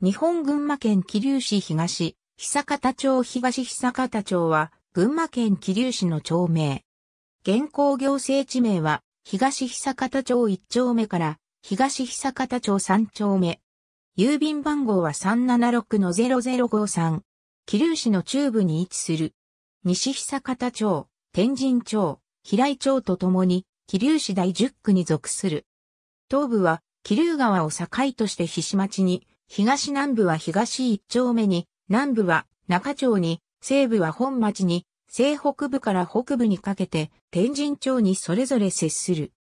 日本群馬県桐生市東、久方町東久方町は、群馬県桐生市の町名。現行行政地名は、東久方町1丁目から、東久方町3丁目。郵便番号は376-0053。桐生市の中部に位置する。西久方町、天神町、平井町とともに、桐生市第10区に属する。東部は、桐生川を境として菱町に、東南部は東一丁目に、南部は中町に、西部は本町に、西北部から北部にかけて、天神町にそれぞれ接する。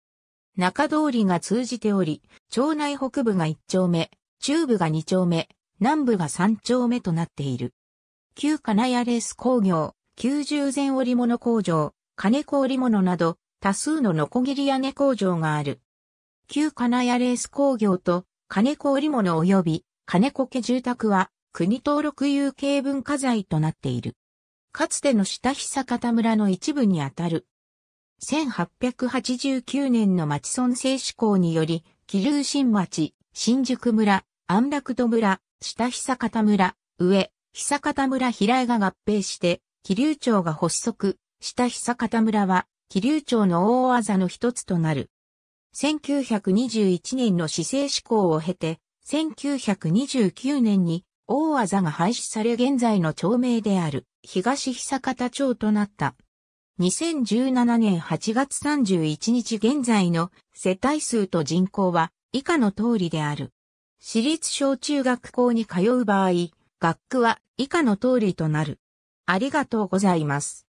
中通りが通じており、町内北部が一丁目、中部が二丁目、南部が三丁目となっている。旧金谷レース工業、九十前織物工場、金子織物など、多数のノコギリ屋根工場がある。旧金谷レース工業と金子織物及び金子家住宅は国登録有形文化財となっている。かつての下久方村の一部にあたる。1889年の町村制施行により、桐生新町、新宿村、安楽戸村、下久方村、上、久方村平井が合併して、桐生町が発足、下久方村は、桐生町の大技の一つとなる。1921年の市政施行を経て、1929年に大技が廃止され現在の町名である東久方町となった。2017年8月31日現在の世帯数と人口は以下の通りである。私立小中学校に通う場合、学区は以下の通りとなる。ありがとうございます。